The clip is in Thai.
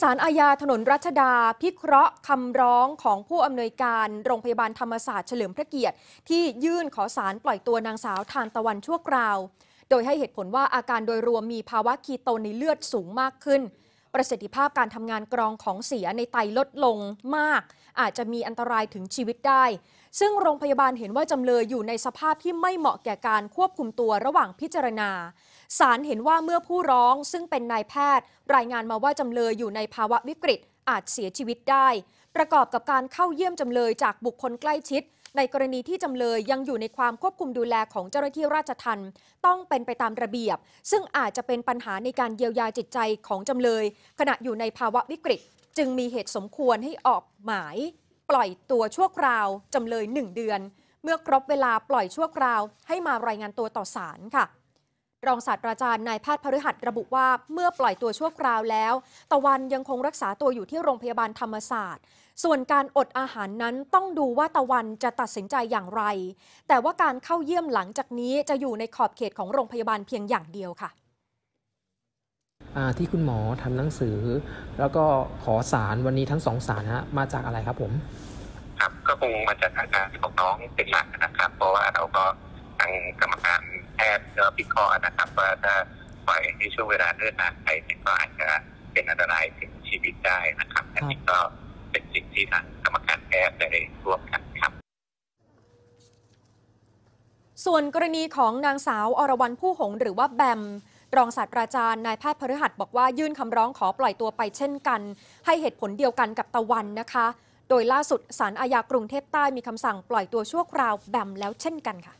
ศาลอาญาถนนรัชดา พิเคราะห์คำร้องของผู้อำนวยการโรงพยาบาลธรรมศาสตร์เฉลิมพระเกียรติ ที่ยื่นขอศาลปล่อยตัวนางสาวทานตะวันชั่วคราว โดยให้เหตุผลว่าอาการโดยรวมมีภาวะคีโตนในเลือดสูงมากขึ้นประสิทธิภาพการทำงานกรองของเสียในไตลดลงมาก อาจจะมีอันตรายถึงชีวิตได้ ซึ่งโรงพยาบาลเห็นว่าจำเลยอยู่ในสภาพที่ไม่เหมาะแก่การควบคุมตัวระหว่างพิจารณาศาลเห็นว่าเมื่อผู้ร้องซึ่งเป็นนายแพทย์ รายงานมาว่าจำเลยอยู่ในภาวะวิกฤตอาจเสียชีวิตได้ ประกอบกับการเข้าเยี่ยมจำเลยจากบุคคลใกล้ชิดในกรณีที่จำเลยยังอยู่ในความควบคุมดูแลของเจ้าหน้าที่ราชทัณฑ์ต้องเป็นไปตามระเบียบ ซึ่งอาจจะเป็นปัญหาในการเยียวยาจิตใจของจำเลย ขณะอยู่ในภาวะวิกฤต จึงมีเหตุสมควรให้ออกหมาย ปล่อยตัวชั่วคราวจำเลย 1 เดือน เมื่อครบเวลาปล่อยชั่วคราวให้มารายงานตัวต่อศาลค่ะรองศาสตราจารย์นายแพทย์พฤหัสระบุว่าเมื่อปล่อยตัวชั่วคราวแล้ว ตะวันยังคงรักษาตัวอยู่ที่โรงพยาบาลธรรมศาสตร์ ส่วนการอดอาหารนั้นต้องดูว่าตะวันจะตัดสินใจอย่างไร แต่ว่าการเข้าเยี่ยมหลังจากนี้จะอยู่ในขอบเขตของโรงพยาบาลเพียงอย่างเดียวค่ะ ที่คุณหมอทำหนังสือ แล้วก็ขอสารวันนี้ทั้งสองสารฮะมาจากอะไรครับผมครับก็คงมาจากอาการของน้องเป็นหลักนะครับเพราะว่าเราก็ทางกรรมการพทย์ก็พิเคร์นะครับ ว่าถ้าปล่อยให้ช่วงเวลาเนิ่นนานไปก็อาจจะเป็นอันตรายถึงชีวิตได้นะครับอันนี้ก็เป็นสิ่งที่ทางกรรมการแพทย์ได้ร่วมกันครับ ส่วนกรณีของนางสาวอรวรรณผู้หง หรือว่าแบม รองศาสตราจารย์นายแพทย์พฤหัสบอกว่ายื่นคำร้องขอปล่อยตัวไปเช่นกัน ให้เหตุผลเดียวกันกับตะวันนะคะ โดยล่าสุดสารอาญากรุงเทพใต้มีคำสั่งปล่อยตัวชั่วคราวแบมแล้ว เช่นกันค่ะ